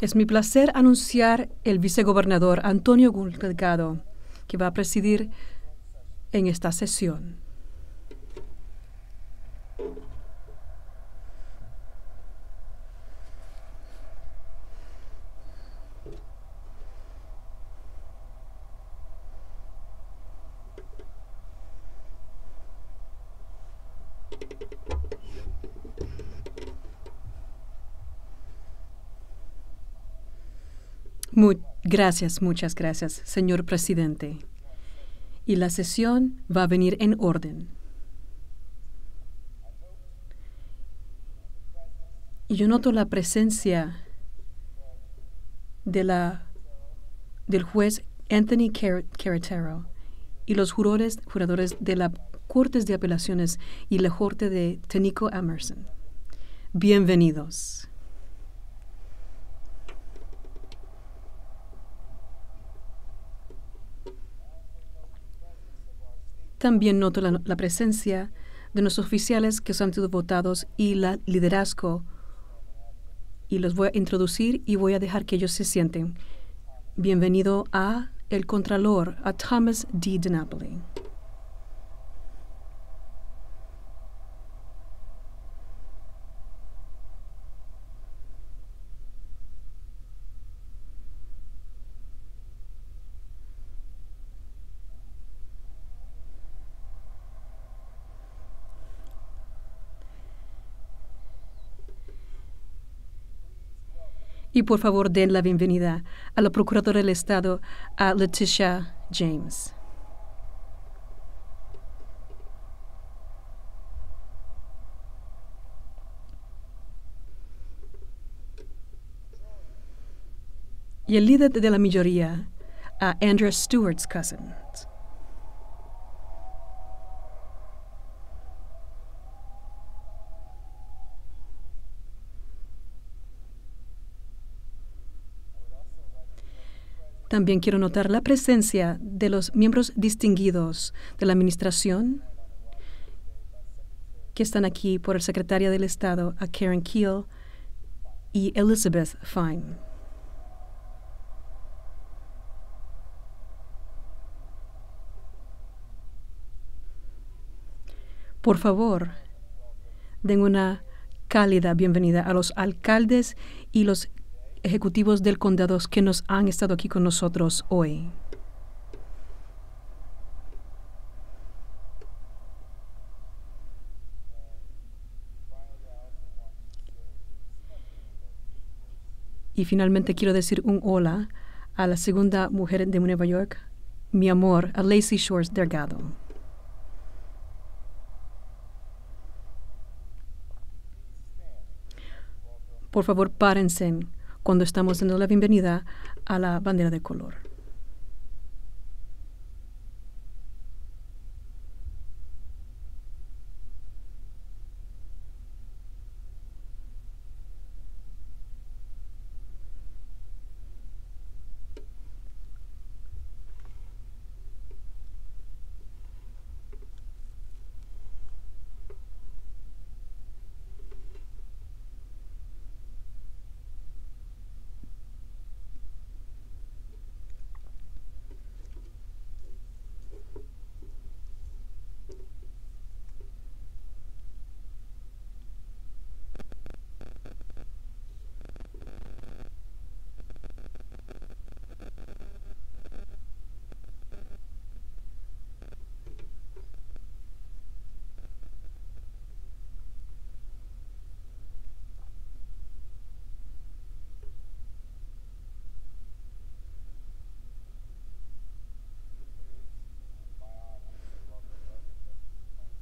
Es mi placer anunciar el vicegobernador Antonio Gulgado, que va a presidir en esta sesión. Gracias, muchas gracias, señor presidente. Y la sesión va a venir en orden. Y yo noto la presencia de la, del juez Anthony Carretero y los jurores, juradores de la Cortes de Apelaciones y la Corte de Tenico Emerson. Bienvenidos. También noto la, presencia de los oficiales que han sido votados y la liderazgo. Y los voy a introducir y voy a dejar que ellos se sienten. Bienvenido a el Contralor, a Thomas D. Napoli. y por favor den la bienvenida a la Procuradora del Estado, a Leticia James. Y el líder de la mayoría, a Andrew Stewart's cousin. También quiero notar la presencia de los miembros distinguidos de la Administración que están aquí por el Secretario del Estado, a Karen Keel y Elizabeth Fine. Por favor, den una cálida bienvenida a los alcaldes y los ejecutivos del condado que nos han estado aquí con nosotros hoy. Y finalmente quiero decir un hola a la segunda mujer de Nueva York, mi amor, a Lacey Shores Delgado. Por favor, párense cuando estamos dando la bienvenida a la bandera de color.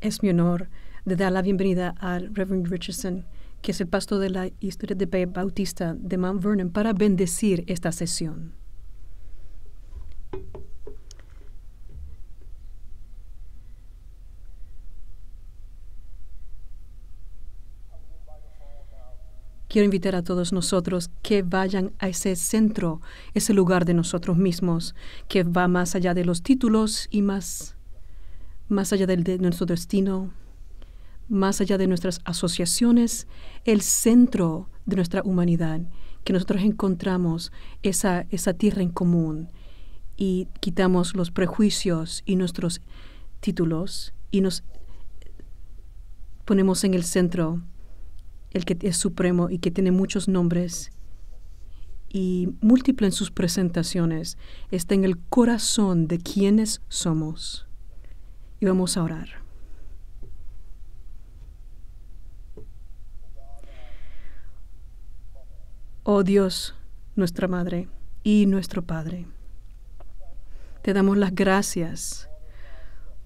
Es mi honor de dar la bienvenida al Reverend Richardson, que es el pastor de la historia de Bautista de Mount Vernon, para bendecir esta sesión. Quiero invitar a todos nosotros que vayan a ese centro, ese lugar de nosotros mismos, que va más allá de los títulos y más más allá de nuestro destino, más allá de nuestras asociaciones, el centro de nuestra humanidad, que nosotros encontramos esa, esa tierra en común y quitamos los prejuicios y nuestros títulos y nos ponemos en el centro el que es supremo y que tiene muchos nombres y múltiple en sus presentaciones, está en el corazón de quienes somos y vamos a orar. Oh Dios, nuestra Madre y nuestro Padre, te damos las gracias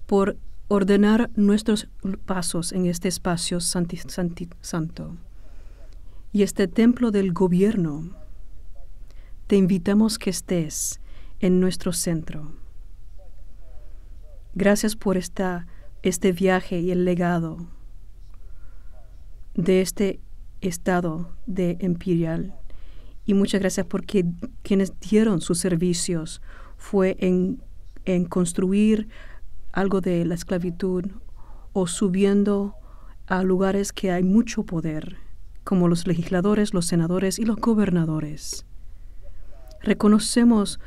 por ordenar nuestros pasos en este espacio santo y este templo del gobierno. Te invitamos que estés en nuestro centro Gracias por esta, este viaje y el legado de este estado de Imperial. Y muchas gracias porque quienes dieron sus servicios fue en, en construir algo de la esclavitud o subiendo a lugares que hay mucho poder, como los legisladores, los senadores y los gobernadores. Reconocemos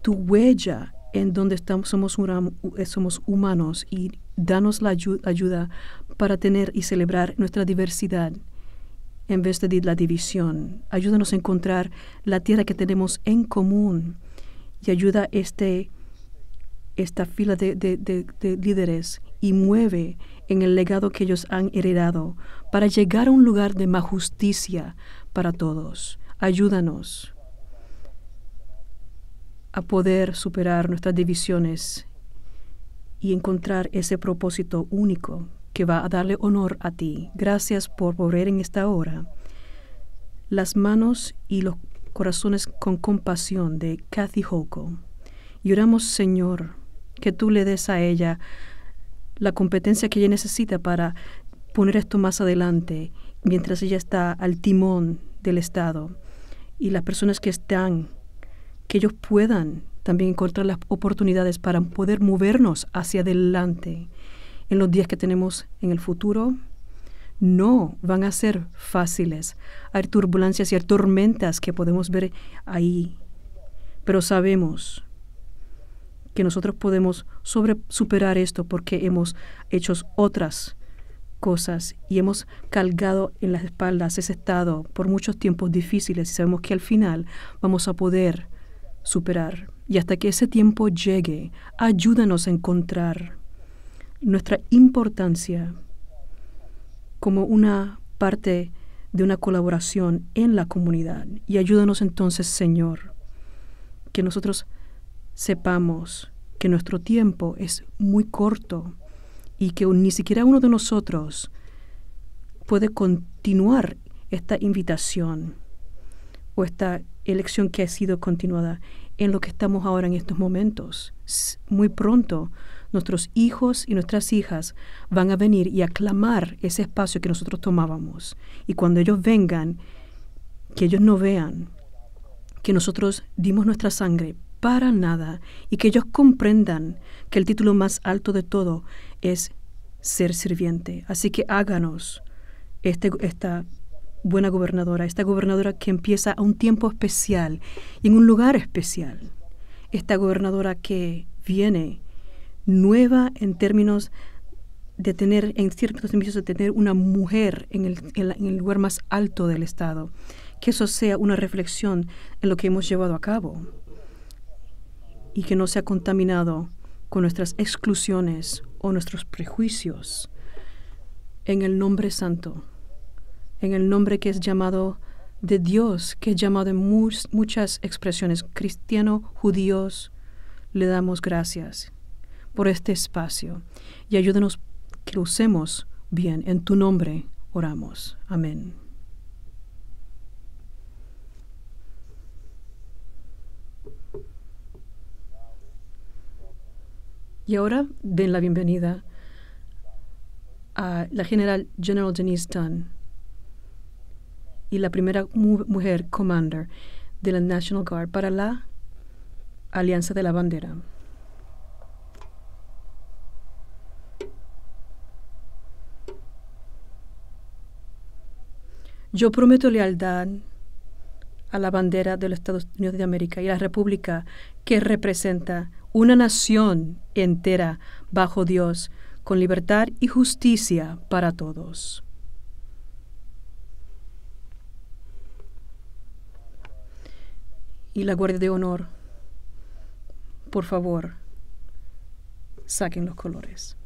tu huella en donde estamos, eh, somos, humanos y danos la ayuda, para tener y celebrar nuestra diversidad en vez de la división. Ayúdanos a encontrar la tierra que tenemos en común y ayuda este, esta fila de líderes y mueve en el legado que ellos han heredado para llegar a un lugar de más justicia para todos. Ayúdanos a poder superar nuestras divisiones y encontrar ese propósito único que va a darle honor a ti. Gracias por poner en esta hora las manos y los corazones con compasión de Kathy Hoco. Lloramos, oramos, Señor, que tú le des a ella la competencia que ella necesita para poner esto más adelante mientras ella está al timón del Estado y las personas que están que ellos puedan también encontrar las oportunidades para poder movernos hacia adelante en los días que tenemos en el futuro. No van a ser fáciles. Hay turbulencias y hay tormentas que podemos ver ahí. Pero sabemos que nosotros podemos sobre superar esto porque hemos hecho otras cosas y hemos cargado en las espaldas ese estado por muchos tiempos difíciles y sabemos que al final vamos a poder superar. Y hasta que ese tiempo llegue, ayúdanos a encontrar nuestra importancia como una parte de una colaboración en la comunidad. Y ayúdanos entonces, Señor, que nosotros sepamos que nuestro tiempo es muy corto y que ni siquiera uno de nosotros puede continuar esta invitación o esta elección que ha sido continuada en lo que estamos ahora en estos momentos. Muy pronto nuestros hijos y nuestras hijas van a venir y aclamar ese espacio que nosotros tomábamos. Y cuando ellos vengan, que ellos no vean que nosotros dimos nuestra sangre para nada y que ellos comprendan que el título más alto de todo es ser sirviente. Así que háganos este, esta buena gobernadora, esta gobernadora que empieza a un tiempo especial y en un lugar especial, esta gobernadora que viene nueva en términos de tener, en ciertos términos de tener una mujer en el, en el lugar más alto del Estado, que eso sea una reflexión en lo que hemos llevado a cabo y que no sea contaminado con nuestras exclusiones o nuestros prejuicios en el nombre santo en el nombre que es llamado de Dios, que es llamado en muchas expresiones, cristiano, judíos, le damos gracias por este espacio y ayúdenos que lo usemos bien. En tu nombre oramos. Amén. Y ahora den la bienvenida a la general General Denise Dunn y la primera mujer commander de la National Guard para la Alianza de la Bandera. Yo prometo lealtad a la bandera de los Estados Unidos de América y la República que representa una nación entera bajo Dios, con libertad y justicia para todos. y la Guardia de Honor, por favor, saquen los colores.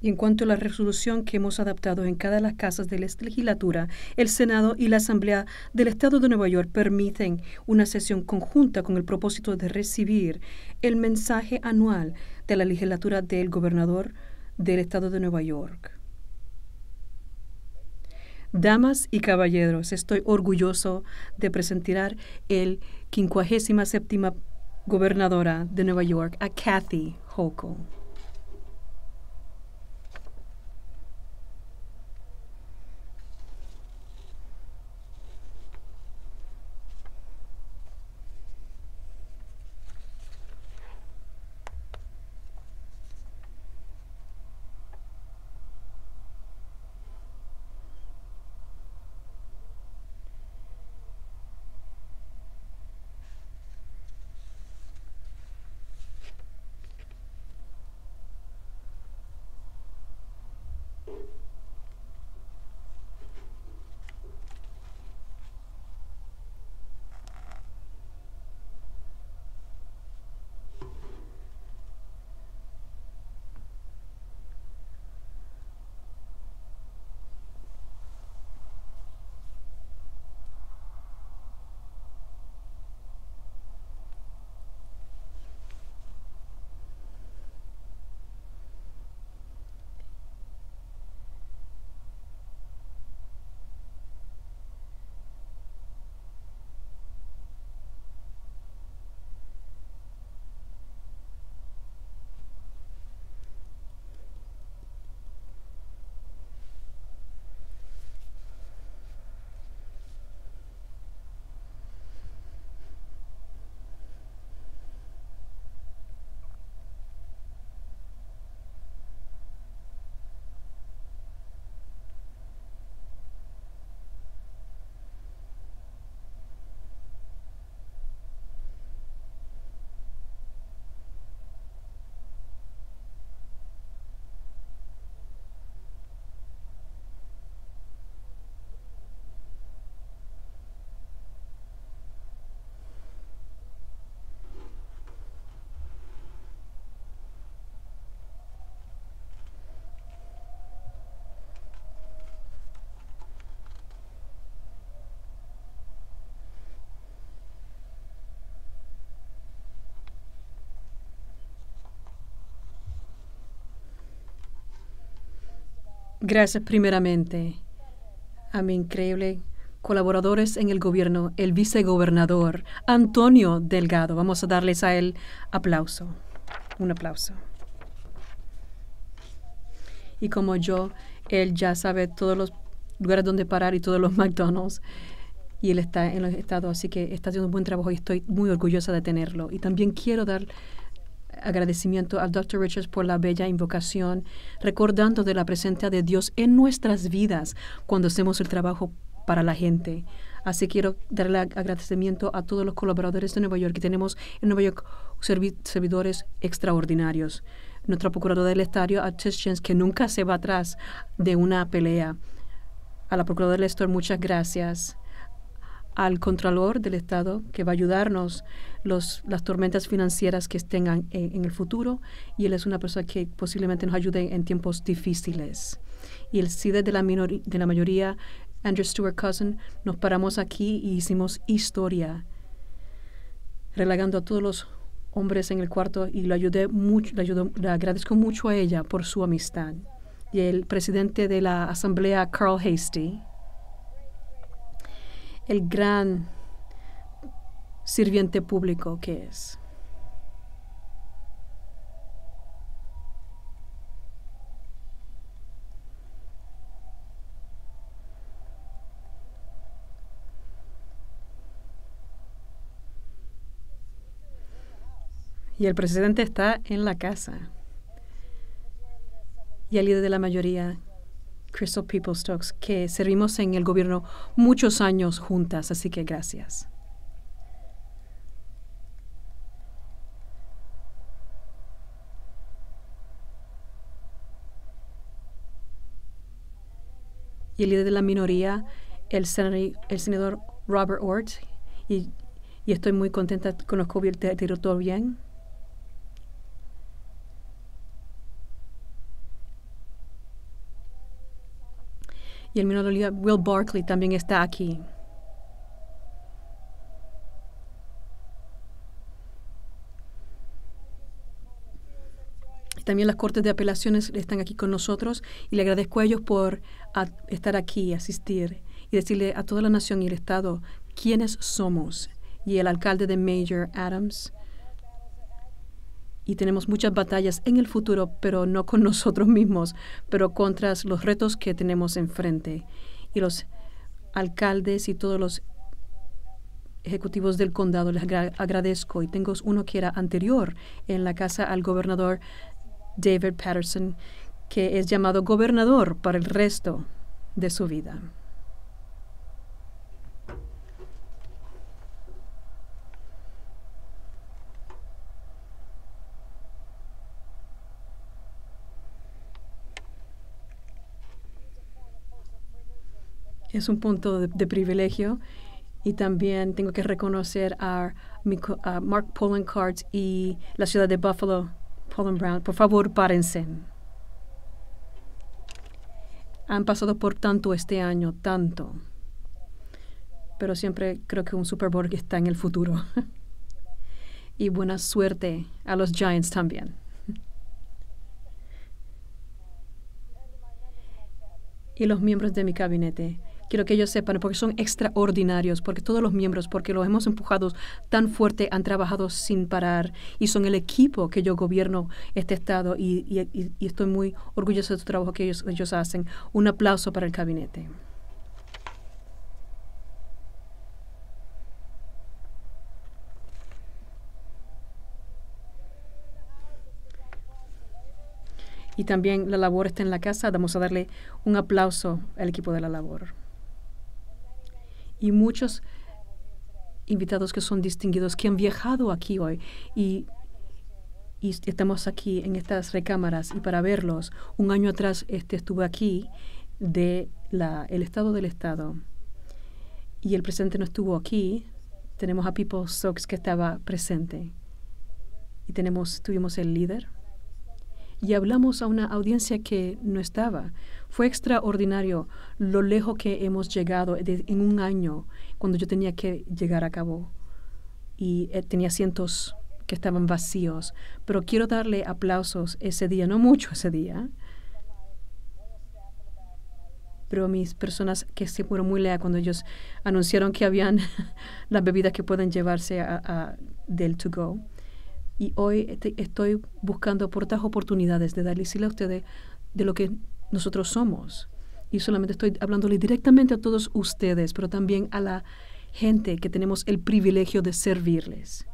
Y en cuanto a la resolución que hemos adaptado en cada de las casas de la legislatura, el Senado y la Asamblea del Estado de Nueva York permiten una sesión conjunta con el propósito de recibir el mensaje anual de la legislatura del gobernador del Estado de Nueva York. Damas y caballeros, estoy orgulloso de presentar el 57 séptima gobernadora de Nueva York, a Kathy Hochul. Gracias primeramente a mi increíble colaboradores en el gobierno, el vicegobernador Antonio Delgado. Vamos a darles a él aplauso, un aplauso. Y como yo, él ya sabe todos los lugares donde parar y todos los McDonald's. Y él está en los estados, así que está haciendo un buen trabajo y estoy muy orgullosa de tenerlo. Y también quiero dar agradecimiento al Dr. Richards por la bella invocación, recordando de la presencia de Dios en nuestras vidas cuando hacemos el trabajo para la gente. Así quiero darle agradecimiento a todos los colaboradores de Nueva York que tenemos en Nueva York servidores extraordinarios. nuestro procurador del Estadio, a que nunca se va atrás de una pelea. A la procuradora del muchas gracias al Contralor del Estado, que va a ayudarnos las tormentas financieras que tengan en, el futuro, y él es una persona que posiblemente nos ayude en tiempos difíciles. Y el CIDE de la, de la mayoría, Andrew Stewart Cousin, nos paramos aquí y hicimos historia, relagando a todos los hombres en el cuarto y lo ayudé mucho, le agradezco mucho a ella por su amistad. Y el presidente de la Asamblea, Carl Hastie, el gran sirviente público que es. Y el presidente está en la casa. Y el líder de la mayoría Crystal People Stocks, que servimos en el gobierno muchos años juntas, así que gracias. Y el líder de la minoría, el, senador, Robert Ort, y, estoy muy contenta conozco los COVID, te, todo bien. y el ministro Will Barkley también está aquí. También las Cortes de Apelaciones están aquí con nosotros y le agradezco a ellos por estar aquí, asistir y decirle a toda la nación y el Estado quiénes somos. Y el alcalde de Major Adams y tenemos muchas batallas en el futuro, pero no con nosotros mismos, pero contra los retos que tenemos enfrente. Y los alcaldes y todos los ejecutivos del condado les agradezco. Y tengo uno que era anterior en la casa al gobernador David Patterson, que es llamado gobernador para el resto de su vida. es un punto de, privilegio y también tengo que reconocer a, Mark Polencart y la ciudad de Buffalo, Pollen Brown. Por favor, párense. Han pasado por tanto este año, tanto. Pero siempre creo que un Super Bowl está en el futuro. y buena suerte a los Giants también. y los miembros de mi gabinete quiero que ellos sepan, porque son extraordinarios, porque todos los miembros, porque los hemos empujado tan fuerte, han trabajado sin parar y son el equipo que yo gobierno este Estado y, estoy muy orgulloso de su trabajo que ellos, ellos hacen. Un aplauso para el gabinete. y también la labor está en la casa. Vamos a darle un aplauso al equipo de la labor y muchos invitados que son distinguidos, que han viajado aquí hoy y, estamos aquí en estas recámaras y para verlos. Un año atrás este, estuve aquí de la, el Estado del Estado y el presidente no estuvo aquí. Tenemos a People Sox que estaba presente y tenemos, tuvimos el líder y hablamos a una audiencia que no estaba fue extraordinario lo lejos que hemos llegado en un año cuando yo tenía que llegar a cabo y eh, tenía cientos que estaban vacíos. Pero quiero darle aplausos ese día, no mucho ese día, pero mis personas que se fueron muy lea cuando ellos anunciaron que habían las bebidas que pueden llevarse a, del to go. Y hoy estoy buscando por otras oportunidades de darles a ustedes de lo que nosotros somos. Y solamente estoy hablándole directamente a todos ustedes, pero también a la gente que tenemos el privilegio de servirles.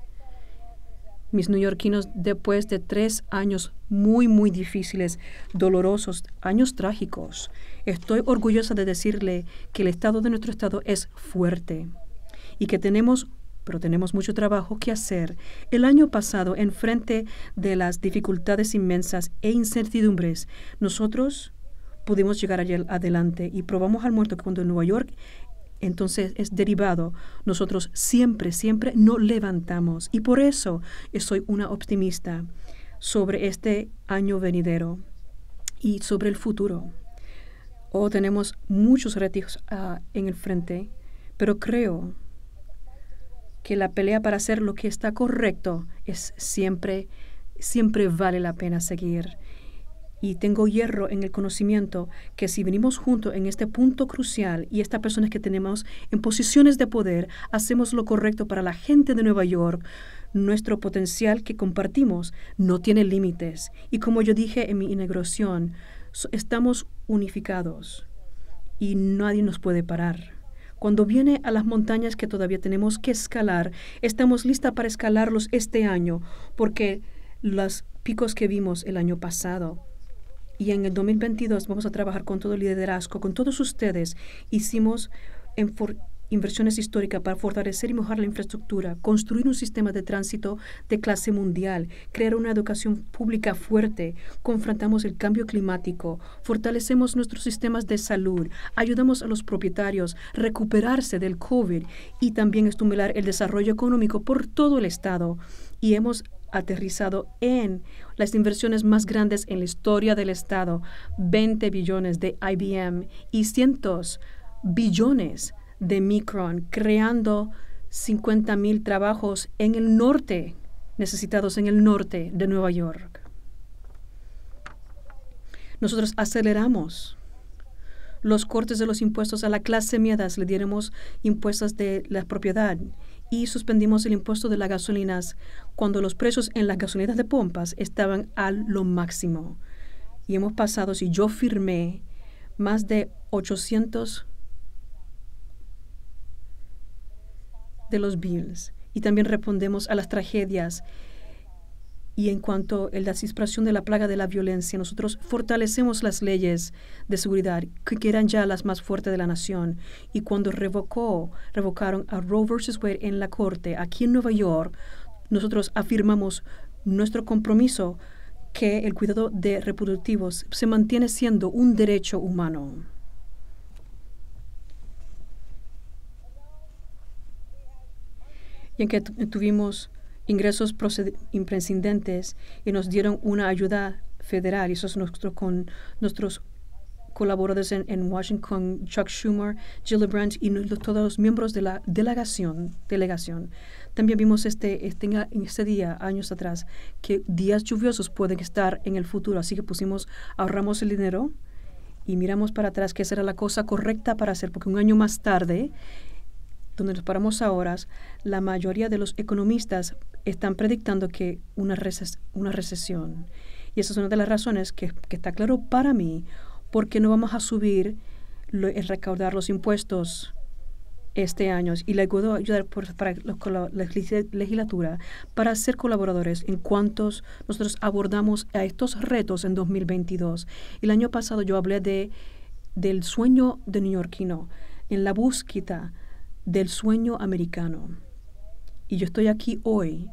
Mis neoyorquinos, después de tres años muy, muy difíciles, dolorosos, años trágicos, estoy orgullosa de decirle que el estado de nuestro estado es fuerte y que tenemos pero tenemos mucho trabajo que hacer. El año pasado, en frente de las dificultades inmensas e incertidumbres, nosotros pudimos llegar allá adelante y probamos al muerto que cuando en Nueva York entonces es derivado. Nosotros siempre, siempre no levantamos. Y por eso soy una optimista sobre este año venidero y sobre el futuro. Oh, tenemos muchos retos ah, en el frente, pero creo que la pelea para hacer lo que está correcto es siempre, siempre vale la pena seguir y tengo hierro en el conocimiento que si venimos juntos en este punto crucial y estas personas que tenemos en posiciones de poder, hacemos lo correcto para la gente de Nueva York, nuestro potencial que compartimos no tiene límites. Y como yo dije en mi inauguración, estamos unificados y nadie nos puede parar. Cuando viene a las montañas que todavía tenemos que escalar, estamos listas para escalarlos este año, porque los picos que vimos el año pasado y en el 2022 vamos a trabajar con todo el liderazgo, con todos ustedes. Hicimos inversiones históricas para fortalecer y mejorar la infraestructura, construir un sistema de tránsito de clase mundial, crear una educación pública fuerte, confrontamos el cambio climático, fortalecemos nuestros sistemas de salud, ayudamos a los propietarios a recuperarse del COVID y también estimular el desarrollo económico por todo el Estado. Y hemos aterrizado en las inversiones más grandes en la historia del Estado, 20 billones de IBM y cientos billones de Micron, creando 50 mil trabajos en el norte, necesitados en el norte de Nueva York. Nosotros aceleramos los cortes de los impuestos a la clase media, le diéramos impuestos de la propiedad y suspendimos el impuesto de las gasolinas cuando los precios en las gasolineras de pompas estaban a lo máximo. Y hemos pasado, si yo firmé, más de 800 de los bills. Y también respondemos a las tragedias y en cuanto a la situación de la plaga de la violencia, nosotros fortalecemos las leyes de seguridad que eran ya las más fuertes de la nación. Y cuando revocó, revocaron a Roe versus Wade en la corte aquí en Nueva York, nosotros afirmamos nuestro compromiso que el cuidado de reproductivos se mantiene siendo un derecho humano. Y en que tuvimos ingresos imprescindentes y nos dieron una ayuda federal. eso es nuestro con nuestros colaboradores en, Washington, Chuck Schumer, Gillibrand y todos los miembros de la delegación. delegación. También vimos este, este, este día, años atrás, que días lluviosos pueden estar en el futuro. Así que pusimos, ahorramos el dinero y miramos para atrás qué será la cosa correcta para hacer, porque un año más tarde donde nos paramos ahora, la mayoría de los economistas están predictando que una, recesión. Y esa es una de las razones que, está claro para mí, porque no vamos a subir lo, el recaudar los impuestos este año y le puedo ayudar por, para la legislatura para ser colaboradores en cuantos nosotros abordamos a estos retos en 2022. El año pasado yo hablé de del sueño de neoyorquino en la búsqueda del sueño americano. Y yo estoy aquí hoy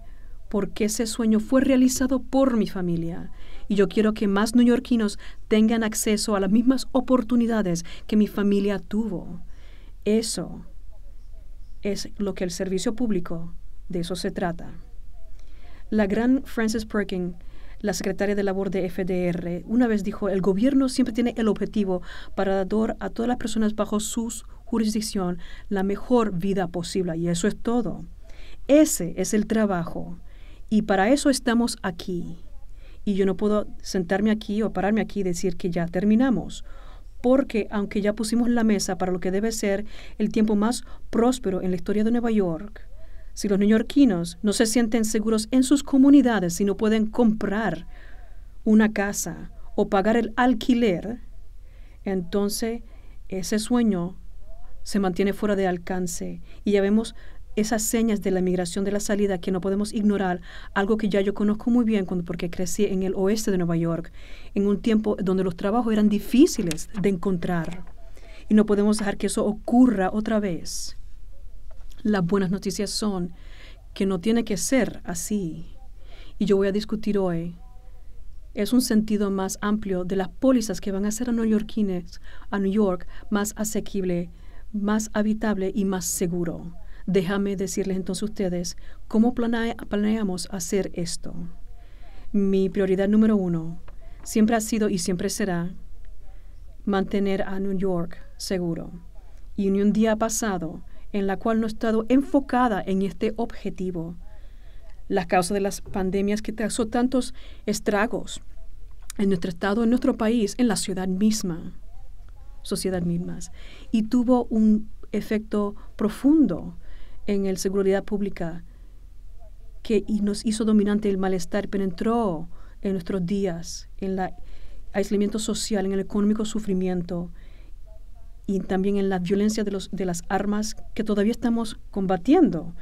porque ese sueño fue realizado por mi familia y yo quiero que más neoyorquinos tengan acceso a las mismas oportunidades que mi familia tuvo. Eso es lo que el servicio público, de eso se trata. La gran Frances Perkin, la secretaria de labor de FDR, una vez dijo, el gobierno siempre tiene el objetivo para dar a todas las personas bajo sus jurisdicción la mejor vida posible. Y eso es todo. Ese es el trabajo. Y para eso estamos aquí. Y yo no puedo sentarme aquí o pararme aquí y decir que ya terminamos. Porque aunque ya pusimos la mesa para lo que debe ser el tiempo más próspero en la historia de Nueva York, si los neoyorquinos no se sienten seguros en sus comunidades, si no pueden comprar una casa o pagar el alquiler, entonces ese sueño se mantiene fuera de alcance y ya vemos esas señas de la migración de la salida que no podemos ignorar, algo que ya yo conozco muy bien cuando, porque crecí en el oeste de Nueva York, en un tiempo donde los trabajos eran difíciles de encontrar. Y no podemos dejar que eso ocurra otra vez. Las buenas noticias son que no tiene que ser así. Y yo voy a discutir hoy. Es un sentido más amplio de las pólizas que van a hacer a neoyorquines, a New York, más asequible más habitable y más seguro. Déjame decirles entonces a ustedes cómo planeamos hacer esto. Mi prioridad número uno siempre ha sido y siempre será mantener a New York seguro. Y ni un día pasado en la cual no he estado enfocada en este objetivo. la causa de las pandemias que causó tantos estragos en nuestro estado, en nuestro país, en la ciudad misma sociedad mismas. Y tuvo un efecto profundo en el seguridad pública que nos hizo dominante el malestar, penetró en nuestros días, en el aislamiento social, en el económico sufrimiento y también en la violencia de, las armas que todavía estamos combatiendo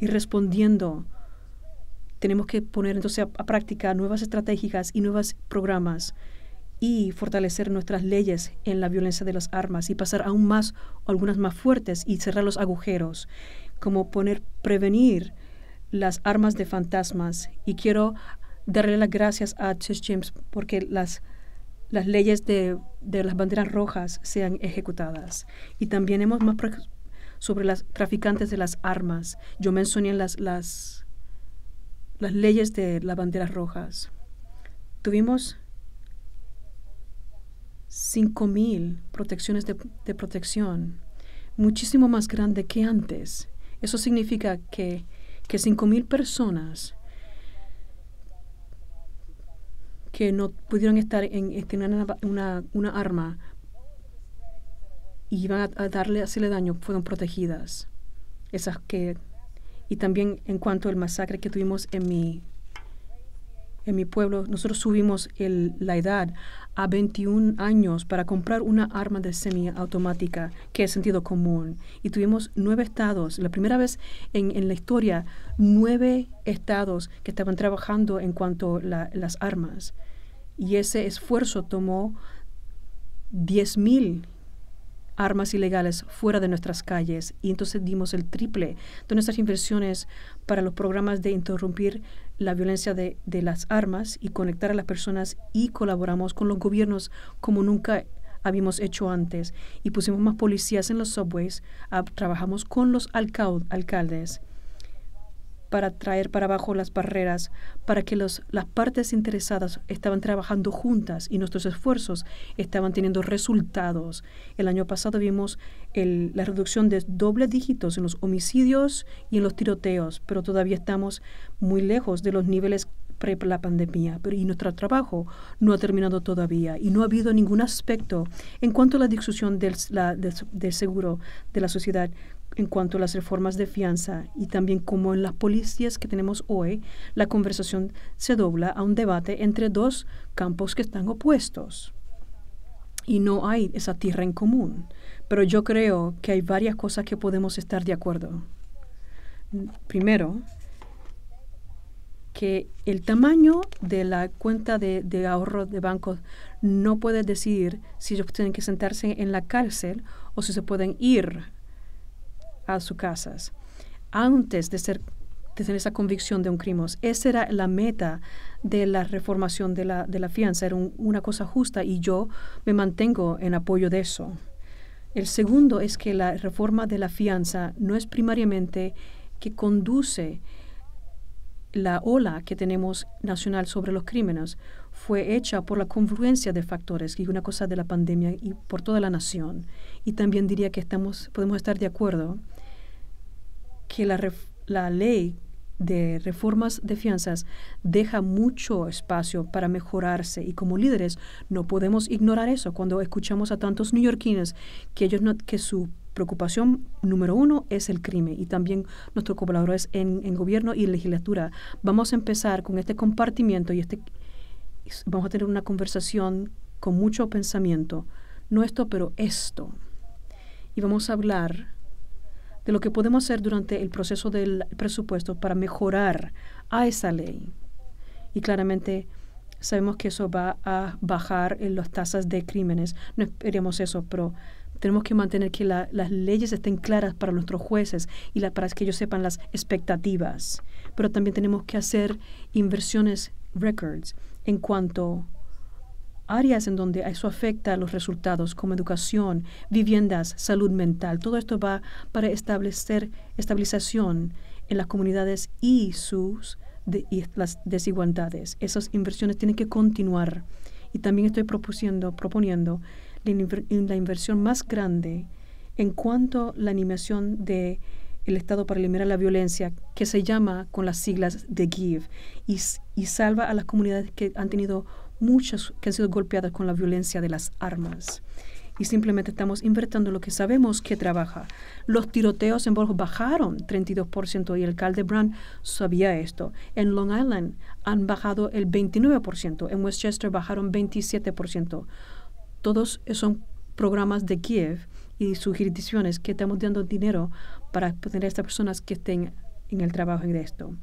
y respondiendo. Tenemos que poner entonces a, práctica nuevas estrategias y nuevos programas y fortalecer nuestras leyes en la violencia de las armas y pasar aún más algunas más fuertes y cerrar los agujeros, como poner prevenir las armas de fantasmas y quiero darle las gracias a James porque las las leyes de, las banderas rojas sean ejecutadas. Y también hemos más sobre las traficantes de las armas. Yo mencioné las, las, las leyes de las banderas rojas. Tuvimos 5.000 protecciones de, protección, muchísimo más grande que antes. Eso significa que, que 5.000 personas que no pudieron estar en, una, arma y iban a, darle, hacerle daño, fueron protegidas. Esas que, y también en cuanto al masacre que tuvimos en mi, en mi pueblo, nosotros subimos la edad a 21 años para comprar una arma de semiautomática, que es sentido común. Y tuvimos nueve estados, la primera vez en, la historia, nueve estados que estaban trabajando en cuanto a las armas. Y ese esfuerzo tomó 10.000 armas ilegales fuera de nuestras calles y entonces dimos el triple de nuestras inversiones para los programas de interrumpir la violencia de, las armas y conectar a las personas y colaboramos con los gobiernos como nunca habíamos hecho antes y pusimos más policías en los subways, ah, trabajamos con los alcaldes para traer para abajo las barreras, para que las partes interesadas estaban trabajando juntas y nuestros esfuerzos estaban teniendo resultados. El año pasado vimos la reducción de doble dígitos en los homicidios y en los tiroteos, pero todavía estamos muy lejos de los niveles pre la pandemia, y nuestro trabajo no ha terminado todavía y no ha habido ningún aspecto en cuanto a la discusión del seguro de la sociedad en cuanto a las reformas de fianza y también como en las policías que tenemos hoy, la conversación se dobla a un debate entre dos campos que están opuestos y no hay esa tierra en común. Pero yo creo que hay varias cosas que podemos estar de acuerdo. Primero, que el tamaño de la cuenta de, ahorro de bancos no puede decidir si ellos tienen que sentarse en la cárcel o si se pueden ir a sus casas antes de, ser, tener esa convicción de un crimen. Esa era la meta de la reformación de la, de la fianza, era una cosa justa y yo me mantengo en apoyo de eso. El segundo es que la reforma de la fianza no es primariamente que conduce la ola que tenemos nacional sobre los crímenes. Fue hecha por la confluencia de factores y una cosa de la pandemia y por toda la nación. Y también diría que estamos, podemos estar de acuerdo que la, la ley de reformas de fianzas deja mucho espacio para mejorarse y como líderes no podemos ignorar eso cuando escuchamos a tantos neoyorquines que ellos no, que su preocupación número uno es el crimen y también nuestros colaboradores en, en gobierno y legislatura. Vamos a empezar con este compartimiento y este vamos a tener una conversación con mucho pensamiento. No esto, pero esto. Y vamos a hablar de lo que podemos hacer durante el proceso del presupuesto para mejorar a esa ley. Y claramente sabemos que eso va a bajar en las tasas de crímenes. No esperemos eso, pero tenemos que mantener que las leyes estén claras para nuestros jueces y para que ellos sepan las expectativas. Pero también tenemos que hacer inversiones records en cuanto áreas en donde eso afecta a los resultados, como educación, viviendas, salud mental. Todo esto va para establecer estabilización en las comunidades y sus las desigualdades. Esas inversiones tienen que continuar. Y también estoy propusiendo, proponiendo la, inversión más grande en cuanto a la animación de el Estado para eliminar la violencia, que se llama con las siglas de GIVE, y salva a las comunidades que han tenido muchas que han sido golpeadas con la violencia de las armas. Y simplemente estamos invirtiendo lo que sabemos que trabaja. Los tiroteos en Borough bajaron 32% y el alcalde Brand sabía esto. En Long Island han bajado el 29%, en Westchester bajaron 27%. Todos son programas de Kiev y jurisdicciones que estamos dando dinero para tener a estas personas que estén en el trabajo de esto.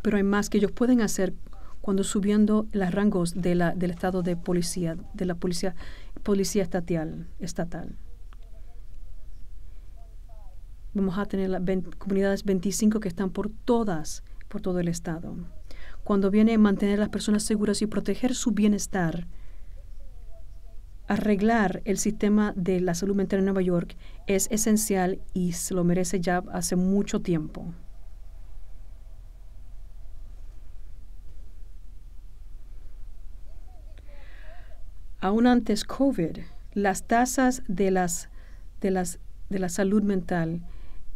Pero hay más que ellos pueden hacer cuando subiendo los rangos de la, del estado de policía, de la policía, policía estatal, estatal. Vamos a tener las comunidades 25 que están por todas, por todo el estado. Cuando viene mantener a las personas seguras y proteger su bienestar, arreglar el sistema de la salud mental en Nueva York es esencial y se lo merece ya hace mucho tiempo. aún antes COVID, las tasas de las de las de la salud mental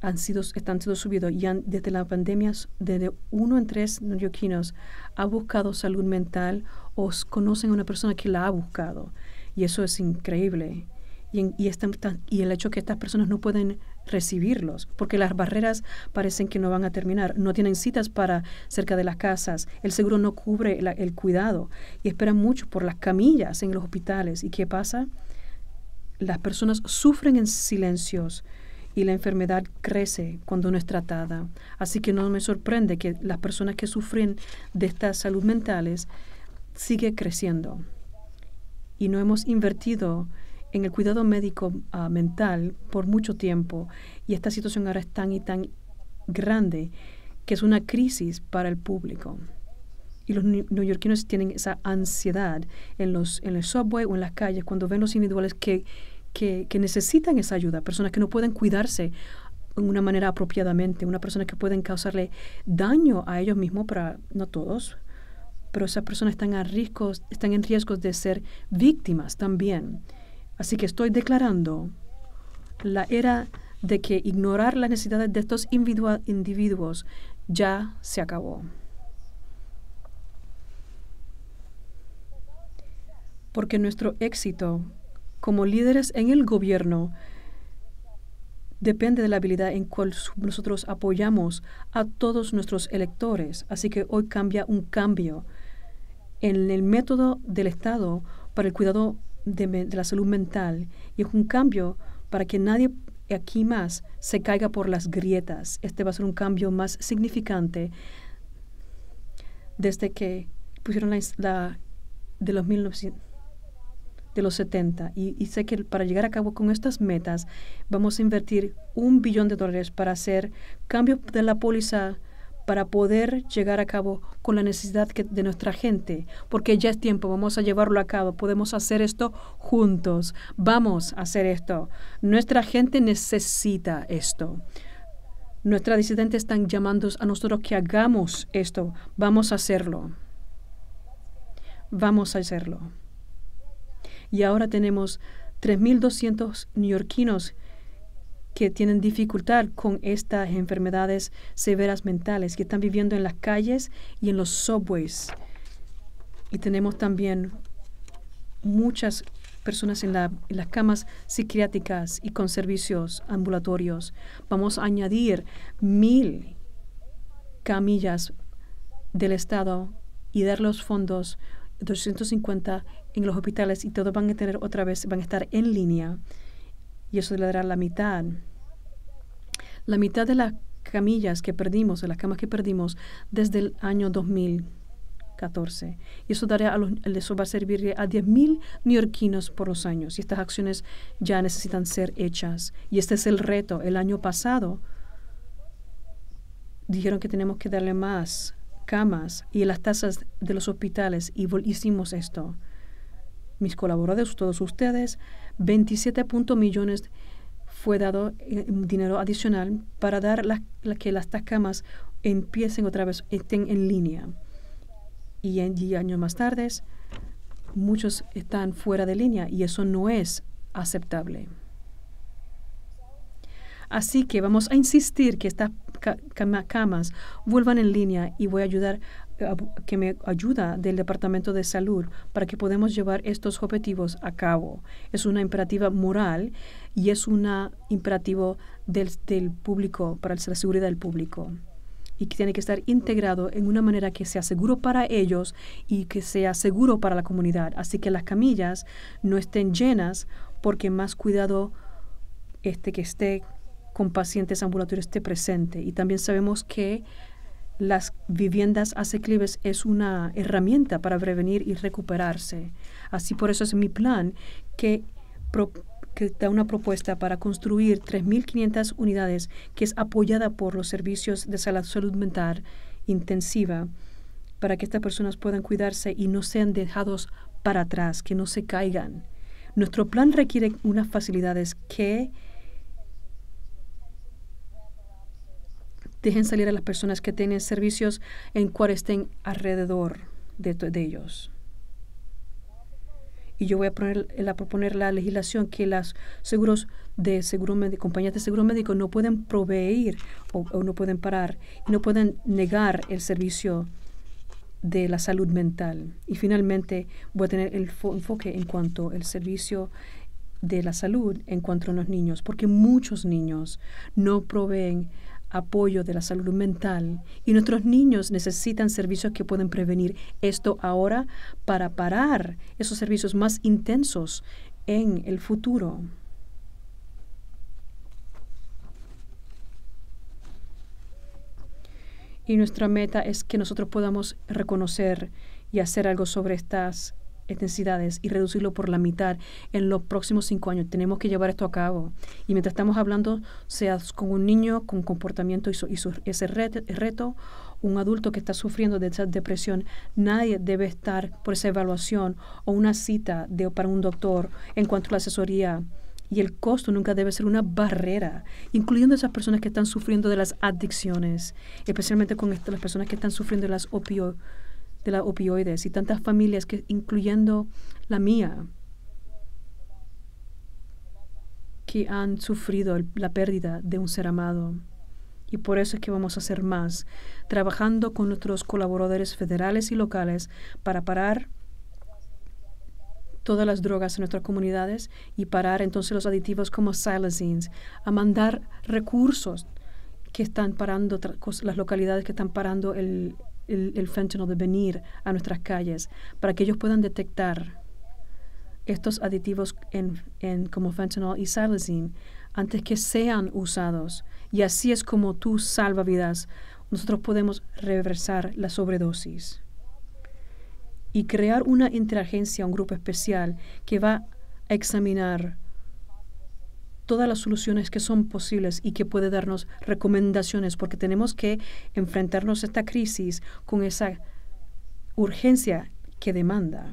han sido están siendo subidos y desde la pandemia desde uno en tres neoyorquinos ha buscado salud mental o conocen a una persona que la ha buscado y eso es increíble y, el hecho que estas personas no pueden recibirlos, porque las barreras parecen que no van a terminar, no tienen citas para cerca de las casas, el seguro no cubre el cuidado y esperan mucho por las camillas en los hospitales. ¿Y qué pasa? Las personas sufren en silencios y la enfermedad crece cuando no es tratada. Así que no me sorprende que las personas que sufren de estas salud mentales sigue creciendo. Y no hemos invertido en el cuidado médico ah, mental por mucho tiempo y esta situación ahora es tan y tan grande que es una crisis para el público. Y los neoyorquinos tienen esa ansiedad en, los, en el subway o en las calles cuando ven los individuales que, necesitan esa ayuda, personas que no pueden cuidarse de una manera apropiadamente, una persona que pueden causarle daño a ellos mismos, para no todos, pero esas personas están, a riesgos, están en riesgo de ser víctimas también. Así que estoy declarando la era de que ignorar las necesidades de estos individuos ya se acabó. Porque nuestro éxito como líderes en el gobierno depende de la habilidad en cual nosotros apoyamos a todos nuestros electores. Así que hoy cambia un cambio en el método del Estado para el cuidado de, la salud mental y es un cambio para que nadie aquí más se caiga por las grietas. Este va a ser un cambio más significante desde que pusieron la, de los 1900 70 y, y, sé que para llegar a cabo con estas metas vamos a invertir un billón de dólares para hacer cambios de la póliza para poder llegar a cabo con la necesidad de nuestra gente, porque ya es tiempo, vamos a llevarlo a cabo, podemos hacer esto juntos, vamos a hacer esto. Nuestra gente necesita esto. Nuestras disidentes están llamando a nosotros que hagamos esto, vamos a hacerlo. Vamos a hacerlo. Y ahora tenemos 3.200 neoyorquinos que tienen dificultad con estas enfermedades severas mentales, que están viviendo en las calles y en los subways. Y tenemos también muchas personas en, las camas psiquiátricas y con servicios ambulatorios. Vamos a añadir mil camillas del Estado y dar los fondos 250 en los hospitales y todos van a tener otra vez, van a estar en línea y eso le dará la mitad la mitad de las camillas que perdimos, de las camas que perdimos desde el año 2014. Y eso, daría a eso va a servir a 10.000 neoyorquinos por los años. Y estas acciones ya necesitan ser hechas. Y este es el reto. El año pasado dijeron que tenemos que darle más camas y las tasas de los hospitales y hicimos esto. Mis colaboradores, todos ustedes, 27 millones de fue dado eh, dinero adicional para dar que las camas empiecen otra vez, estén en línea. Y, en, y años más tarde, muchos están fuera de línea y eso no es aceptable. Así que vamos a insistir que estas camas vuelvan en línea y voy a ayudar que me ayuda del Departamento de Salud para que podamos llevar estos objetivos a cabo. Es una imperativa moral y es una imperativo del, público, para la seguridad del público y que tiene que estar integrado en una manera que sea seguro para ellos y que sea seguro para la comunidad. Así que las camillas no estén llenas porque más cuidado este que esté con pacientes ambulatorios esté presente. Y también sabemos que las viviendas asequibles es una herramienta para prevenir y recuperarse. Así por eso es mi plan que, que da una propuesta para construir 3.500 unidades que es apoyada por los servicios de salud mental intensiva para que estas personas puedan cuidarse y no sean dejados para atrás, que no se caigan. Nuestro plan requiere unas facilidades que dejen salir a las personas que tienen servicios en cual estén alrededor de, ellos. Y yo voy a, poner, proponer la legislación que las seguros de seguro compañías de seguro médico no pueden proveer o, no pueden parar, y no pueden negar el servicio de la salud mental. Y finalmente voy a tener el enfoque en cuanto al servicio de la salud en cuanto a los niños, porque muchos niños no proveen apoyo de la salud mental y nuestros niños necesitan servicios que pueden prevenir esto ahora para parar esos servicios más intensos en el futuro. Y nuestra meta es que nosotros podamos reconocer y hacer algo sobre estas y reducirlo por la mitad en los próximos cinco años. Tenemos que llevar esto a cabo. Y mientras estamos hablando, sea con un niño con comportamiento y, su, ese reto, un adulto que está sufriendo de esa depresión, nadie debe estar por esa evaluación o una cita de, para un doctor en cuanto a la asesoría y el costo nunca debe ser una barrera, incluyendo esas personas que están sufriendo de las adicciones, especialmente con las personas que están sufriendo de las opioides de las opioides y tantas familias, que, incluyendo la mía, que han sufrido la pérdida de un ser amado. Y por eso es que vamos a hacer más, trabajando con nuestros colaboradores federales y locales para parar todas las drogas en nuestras comunidades y parar entonces los aditivos como xylazines a mandar recursos que están parando las localidades que están parando el, el, fentanyl de venir a nuestras calles para que ellos puedan detectar estos aditivos en, como fentanyl y xylazine antes que sean usados. Y así es como tú salva vidas. Nosotros podemos reversar la sobredosis y crear una interagencia, un grupo especial que va a examinar todas las soluciones que son posibles y que puede darnos recomendaciones, porque tenemos que enfrentarnos a esta crisis con esa urgencia que demanda.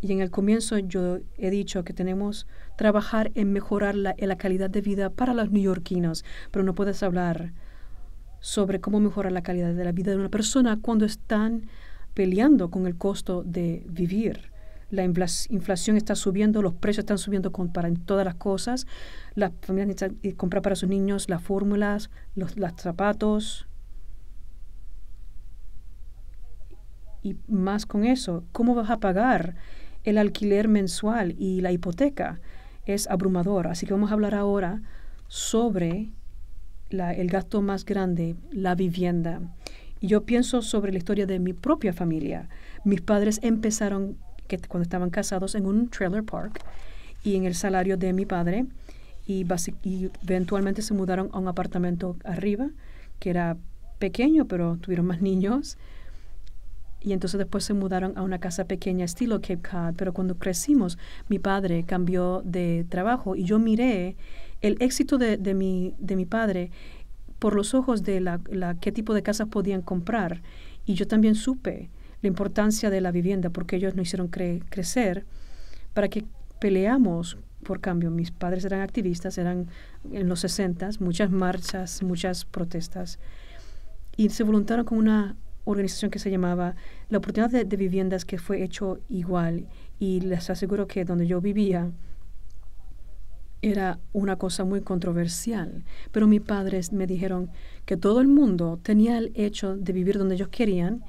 Y en el comienzo yo he dicho que tenemos trabajar en mejorar la, la calidad de vida para los neoyorquinos, pero no puedes hablar sobre cómo mejorar la calidad de la vida de una persona cuando están peleando con el costo de vivir la inflación está subiendo, los precios están subiendo para todas las cosas, las familias necesitan eh, comprar para sus niños las fórmulas, los, zapatos. Y más con eso, ¿cómo vas a pagar el alquiler mensual y la hipoteca? Es abrumador. Así que vamos a hablar ahora sobre el gasto más grande, la vivienda. Y yo pienso sobre la historia de mi propia familia. Mis padres empezaron que cuando estaban casados en un trailer park y en el salario de mi padre y, eventualmente se mudaron a un apartamento arriba que era pequeño pero tuvieron más niños y entonces después se mudaron a una casa pequeña estilo Cape Cod. Pero cuando crecimos, mi padre cambió de trabajo y yo miré el éxito de, de, mi, de mi padre por los ojos de la, qué tipo de casas podían comprar. Y yo también supe la importancia de la vivienda, porque ellos nos hicieron crecer, para que peleamos por cambio. Mis padres eran activistas, eran en los 60, muchas marchas, muchas protestas, y se voluntaron con una organización que se llamaba La Oportunidad de, de Viviendas, que fue hecho igual, y les aseguro que donde yo vivía, era una cosa muy controversial, pero mis padres me dijeron que todo el mundo tenía el hecho de vivir donde ellos querían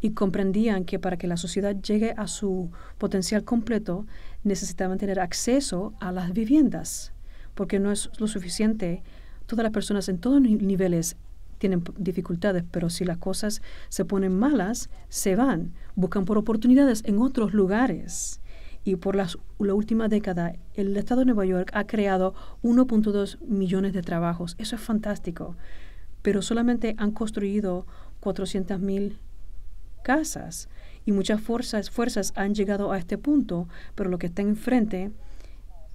y comprendían que para que la sociedad llegue a su potencial completo necesitaban tener acceso a las viviendas, porque no es lo suficiente. Todas las personas en todos los niveles tienen dificultades, pero si las cosas se ponen malas, se van, buscan por oportunidades en otros lugares. Y por las, la última década, el Estado de Nueva York ha creado 1.2 millones de trabajos. Eso es fantástico. Pero solamente han construido 400 mil casas. Y muchas fuerzas, fuerzas han llegado a este punto, pero lo que está enfrente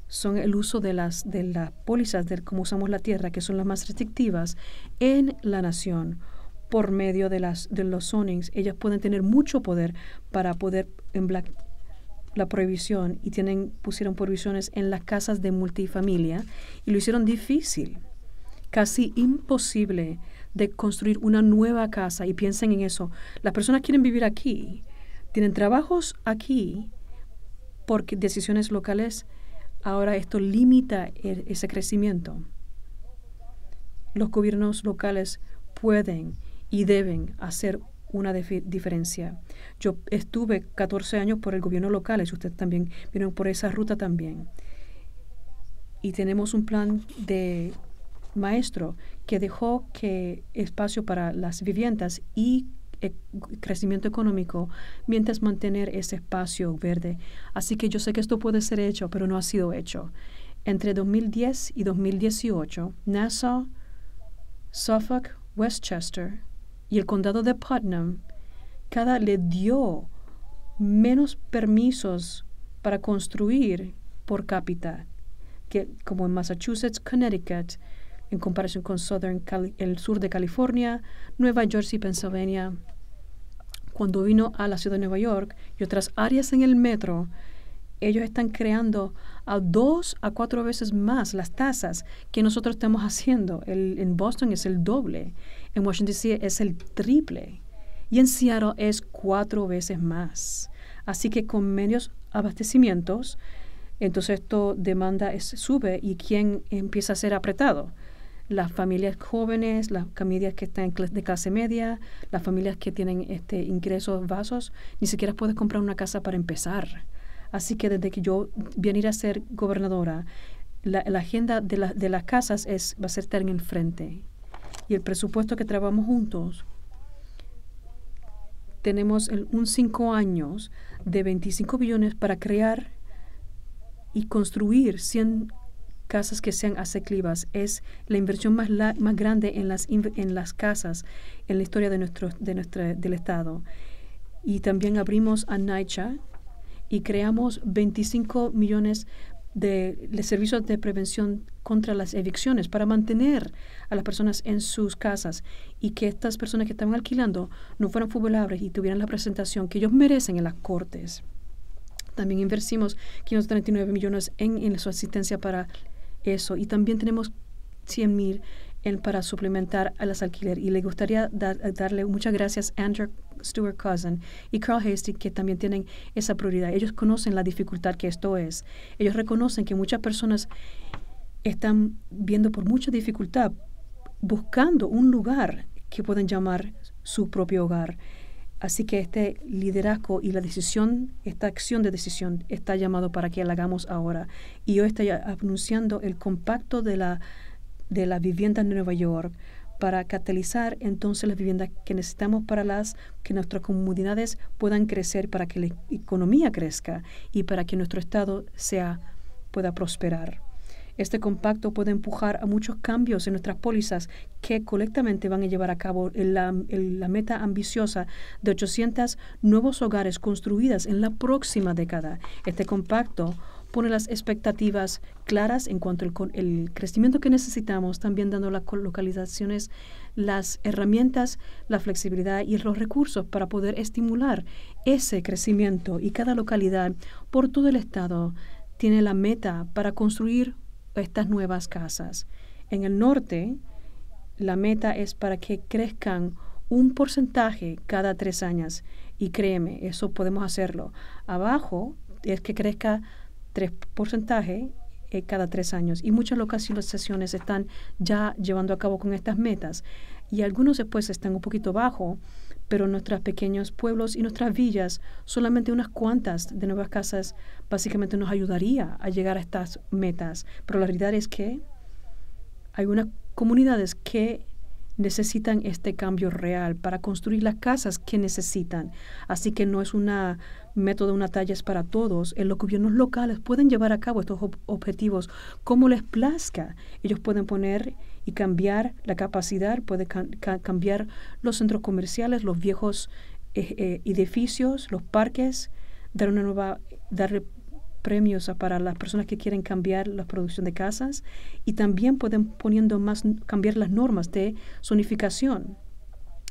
son el uso de las, de las pólizas de cómo usamos la tierra, que son las más restrictivas, en la nación por medio de, las, de los zonings. Ellas pueden tener mucho poder para poder en la prohibición y tienen, pusieron prohibiciones en las casas de multifamilia y lo hicieron difícil, casi imposible de construir una nueva casa y piensen en eso. Las personas quieren vivir aquí, tienen trabajos aquí porque decisiones locales, ahora esto limita e-, ese crecimiento. Los gobiernos locales pueden y deben hacer una diferencia. Yo estuve 14 años por el gobierno local, y ustedes también vieron por esa ruta también. Y tenemos un plan de maestro que dejó que espacio para las viviendas y eh, crecimiento económico mientras mantener ese espacio verde. Así que yo sé que esto puede ser hecho, pero no ha sido hecho. Entre 2010 y 2018, Nassau, Suffolk, Westchester y el condado de Putnam, cada le dio menos permisos para construir por cápita que como en Massachusetts, Connecticut, en comparación con Southern el sur de California, Nueva Jersey, Pennsylvania. Cuando vino a la ciudad de Nueva York y otras áreas en el metro, ellos están creando a dos a cuatro veces más las tasas que nosotros estamos haciendo. en Boston es el doble, en Washington DC es el triple y en Seattle es cuatro veces más. Así que con medios abastecimientos, entonces esto demanda sube y ¿quién empieza a ser apretado las familias jóvenes, las familias que están de clase media, las familias que tienen este, ingresos vasos, ni siquiera puedes comprar una casa para empezar. Así que desde que yo venir a ser gobernadora, la, agenda de, de, las casas es, va a ser estar en el frente. Y el presupuesto que trabajamos juntos, tenemos un cinco años de 25 billones para crear y construir 100 casas que sean asequibles. Es la inversión más, más grande en las, en las casas en la historia de nuestro, de del Estado. Y también abrimos a NYCHA y creamos 25 millones de, servicios de prevención contra las evicciones para mantener a las personas en sus casas y que estas personas que estaban alquilando no fueran favorables y tuvieran la presentación que ellos merecen en las cortes. También invertimos 539 millones en, en su asistencia para eso. Y también tenemos 100,000 para suplementar a las alquileres Y le gustaría darle muchas gracias a Andrew Stewart Cousin y Carl Hastings que también tienen esa prioridad. Ellos conocen la dificultad que esto es. Ellos reconocen que muchas personas están viendo por mucha dificultad, buscando un lugar que pueden llamar su propio hogar. Así que este liderazgo y la decisión, esta acción de decisión está llamado para que la hagamos ahora. Y yo estoy anunciando el compacto de la, de vivienda en Nueva York para catalizar entonces las viviendas que necesitamos para las que nuestras comunidades puedan crecer, para que la economía crezca y para que nuestro estado sea pueda prosperar. Este compacto puede empujar a muchos cambios en nuestras pólizas que colectivamente van a llevar a cabo la, meta ambiciosa de 800 nuevos hogares construidas en la próxima década. Este compacto pone las expectativas claras en cuanto al el crecimiento que necesitamos, también dando las localizaciones, las herramientas, la flexibilidad y los recursos para poder estimular ese crecimiento. Y cada localidad por todo el estado tiene la meta para construir estas nuevas casas. En el norte, la meta es para que crezcan un porcentaje cada tres años. Y créeme, eso podemos hacerlo. Abajo es que crezca tres porcentajes eh, cada tres años. Y muchas locaciones están ya llevando a cabo con estas metas. Y algunos después están un poquito bajo pero nuestros pequeños pueblos y nuestras villas, solamente unas cuantas de nuevas casas básicamente nos ayudaría a llegar a estas metas. Pero la realidad es que hay unas comunidades que necesitan este cambio real para construir las casas que necesitan. Así que no es una método, una talla es para todos. En los gobiernos locales pueden llevar a cabo estos objetivos como les plazca. Ellos pueden poner y cambiar la capacidad, puede cambiar los centros comerciales, los viejos eh, eh, edificios, los parques, dar una nueva, darle premios para las personas que quieren cambiar la producción de casas y también pueden poniendo más, cambiar las normas de zonificación.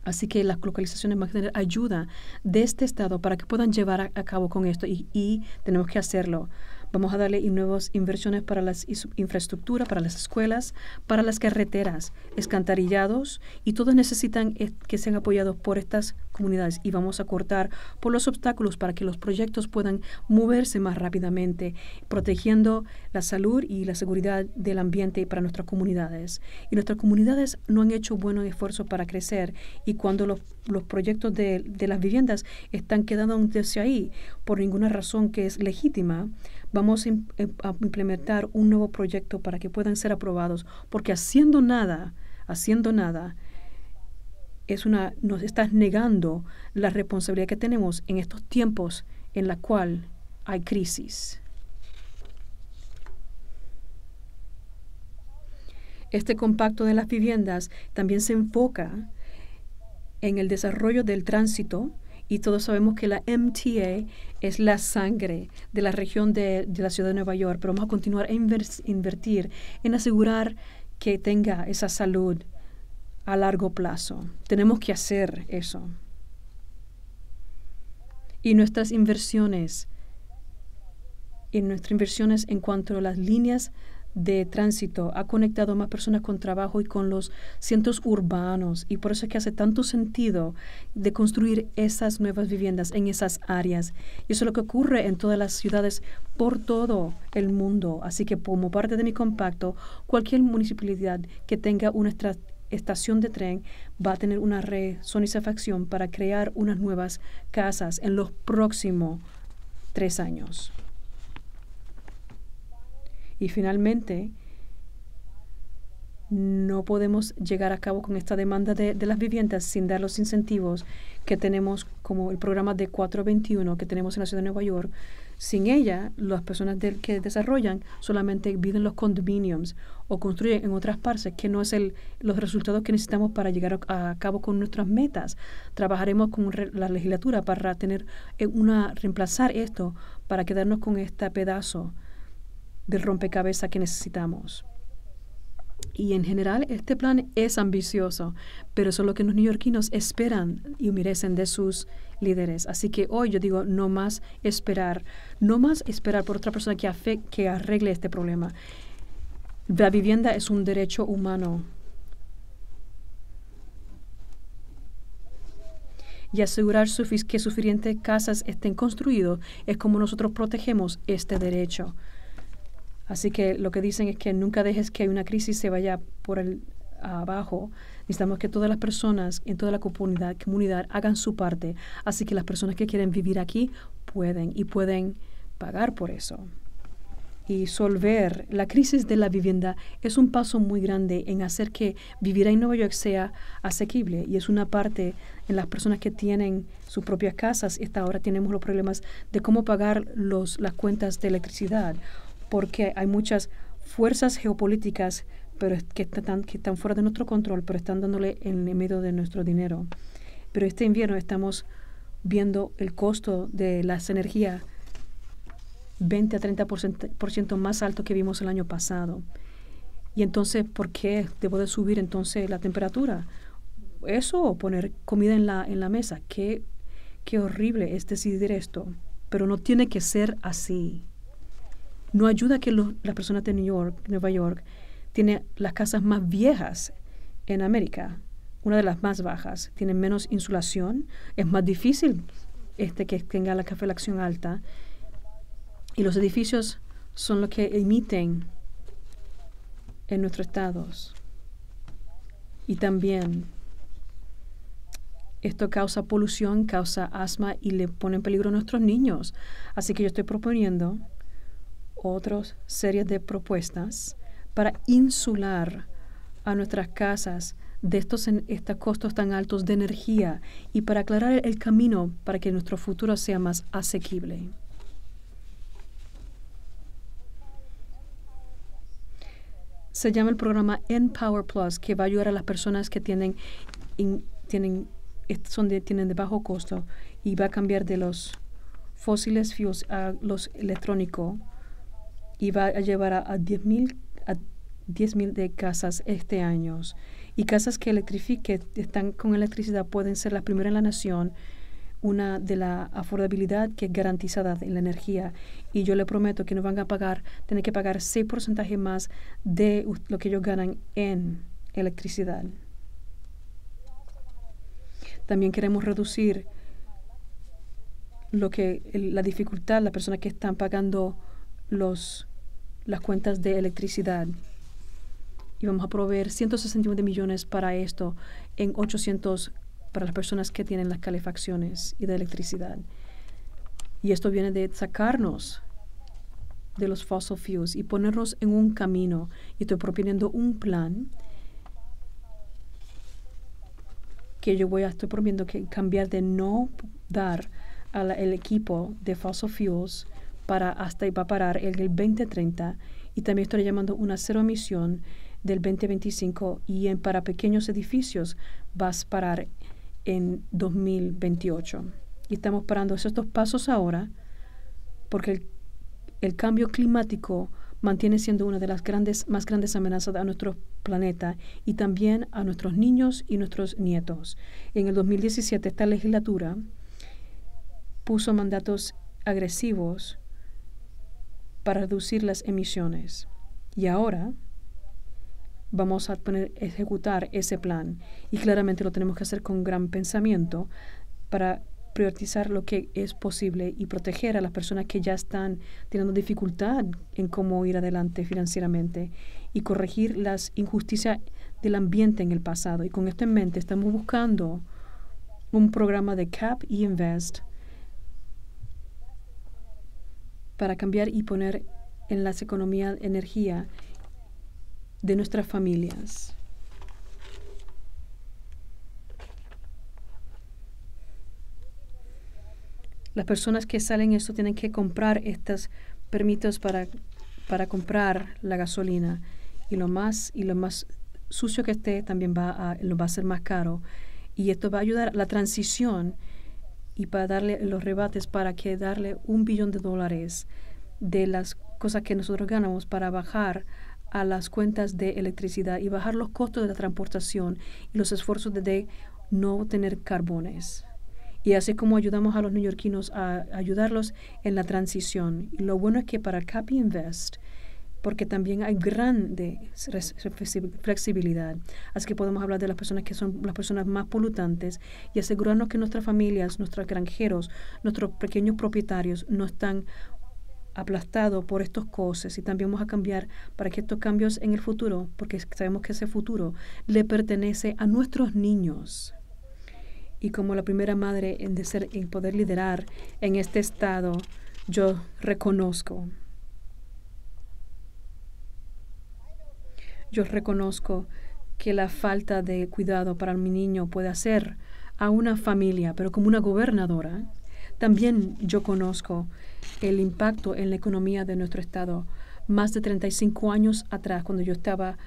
Así que las localizaciones van a tener ayuda de este Estado para que puedan llevar a, a cabo con esto y, y tenemos que hacerlo. Vamos a darle nuevas inversiones para las infraestructuras, para las escuelas, para las carreteras, escantarillados, y todos necesitan que sean apoyados por estas comunidades. Y vamos a cortar por los obstáculos para que los proyectos puedan moverse más rápidamente, protegiendo la salud y la seguridad del ambiente para nuestras comunidades. Y nuestras comunidades no han hecho buenos esfuerzos para crecer, y cuando los, proyectos de, las viviendas están quedando desde ahí por ninguna razón que es legítima, vamos eh, a, implementar un nuevo proyecto para que puedan ser aprobados, porque haciendo nada, haciendo nada, es una, nos estás negando la responsabilidad que tenemos en estos tiempos en la cual hay crisis. Este compacto de las viviendas también se enfoca en el desarrollo del tránsito y todos sabemos que la MTA es la sangre de la región de, la ciudad de Nueva York, pero vamos a continuar a invertir en asegurar que tenga esa salud a largo plazo. Tenemos que hacer eso. Y nuestras inversiones, y nuestras inversiones en cuanto a las líneas de tránsito ha conectado a más personas con trabajo y con los centros urbanos y por eso es que hace tanto sentido de construir esas nuevas viviendas en esas áreas. Y eso es lo que ocurre en todas las ciudades por todo el mundo. Así que como parte de mi compacto, cualquier municipalidad que tenga una estación de tren va a tener una resonización para crear unas nuevas casas en los próximos tres años. Y finalmente, no podemos llegar a cabo con esta demanda de, las viviendas sin dar los incentivos que tenemos como el programa de 421 que tenemos en la ciudad de Nueva York. Sin ella, las personas que desarrollan solamente viven los condominiums o construyen en otras partes, que no es el, los resultados que necesitamos para llegar a, cabo con nuestras metas. Trabajaremos con la legislatura para tener eh, una reemplazar esto, para quedarnos con este pedazo del rompecabezas que necesitamos. Y en general este plan es ambicioso, pero eso es lo que los neoyorquinos esperan y merecen de sus líderes. Así que hoy yo digo, no más esperar, no más esperar por otra persona que, que arregle este problema. La vivienda es un derecho humano. Y asegurar que suficientes casas estén construidas es como nosotros protegemos este derecho. Así que lo que dicen es que nunca dejes que una crisis se vaya por el abajo. Necesitamos que todas las personas en toda la comunidad, comunidad hagan su parte. Así que las personas que quieren vivir aquí pueden y pueden pagar por eso. Y solver la crisis de la vivienda es un paso muy grande en hacer que vivir en Nueva York sea asequible y es una parte en las personas que tienen sus propias casas. hasta ahora tenemos los problemas de cómo pagar los, las cuentas de electricidad porque hay muchas fuerzas geopolíticas pero que, están, fuera de nuestro control, pero están dándole en el medio de nuestro dinero. Pero este invierno estamos viendo el costo de las energías 20 a 30% más alto que vimos el año pasado. Y entonces, ¿por qué debo de subir entonces la temperatura? Eso o poner comida en la, mesa. qué horrible es decidir esto. Pero no tiene que ser así. No ayuda que las personas de New York, Nueva York, tienen las casas más viejas en América, una de las más bajas, tienen menos insulación, es más difícil este, que tenga la acción alta y los edificios son los que emiten en nuestros estados. Y también esto causa polución, causa asma y le pone en peligro a nuestros niños. Así que yo estoy proponiendo otras series de propuestas para insular a nuestras casas de estos, estos costos tan altos de energía y para aclarar el camino para que nuestro futuro sea más asequible. Se llama el programa Empower Plus, que va a ayudar a las personas que tienen, tienen, son de, tienen de bajo costo y va a cambiar de los fósiles a los electrónicos y va a llevar a, 10.000 a 10 de casas este año. Y casas que electrifique, están con electricidad, pueden ser las primeras en la nación, una de la afordabilidad que es garantizada en la energía. Y yo le prometo que no van a pagar, tienen que pagar 6% más de lo que ellos ganan en electricidad. También queremos reducir lo que la dificultad, las personas que están pagando los las cuentas de electricidad. Y vamos a proveer 161 millones para esto, en 800 para las personas que tienen las calefacciones y de electricidad. Y esto viene de sacarnos de los fossil fuels y ponernos en un camino. Y estoy proponiendo un plan que yo voy a, estoy proponiendo que cambiar de no dar al el equipo de fossil fuels para hasta y va a parar el, el 2030 y también estoy llamando una cero emisión del 2025 y en, para pequeños edificios vas a parar en 2028. Y estamos parando estos pasos ahora porque el, cambio climático mantiene siendo una de las grandes, más grandes amenazas a nuestro planeta y también a nuestros niños y nuestros nietos. En el 2017 esta legislatura puso mandatos agresivos para reducir las emisiones. Y ahora vamos a poner, ejecutar ese plan. Y claramente lo tenemos que hacer con gran pensamiento para priorizar lo que es posible y proteger a las personas que ya están teniendo dificultad en cómo ir adelante financieramente y corregir las injusticias del ambiente en el pasado. Y con esto en mente estamos buscando un programa de CAP y Invest para cambiar y poner en las economías energía de nuestras familias. Las personas que salen esto tienen que comprar estos permisos para, para comprar la gasolina. Y lo más, y lo más sucio que esté también va lo va a ser más caro. Y esto va a ayudar a la transición y para darle los rebates para que darle un billón de dólares de las cosas que nosotros ganamos para bajar a las cuentas de electricidad y bajar los costos de la transportación y los esfuerzos de, no tener carbones. Y así como ayudamos a los neoyorquinos a ayudarlos en la transición. Y lo bueno es que para Capi Invest, porque también hay grande flexibilidad. Así que podemos hablar de las personas que son las personas más polutantes y asegurarnos que nuestras familias, nuestros granjeros, nuestros pequeños propietarios no están aplastados por estos cosas y también vamos a cambiar para que estos cambios en el futuro, porque sabemos que ese futuro le pertenece a nuestros niños. Y como la primera madre en, ser, en poder liderar en este estado, yo reconozco Yo reconozco que la falta de cuidado para mi niño puede hacer a una familia, pero como una gobernadora, también yo conozco el impacto en la economía de nuestro Estado. Más de 35 años atrás, cuando yo estaba,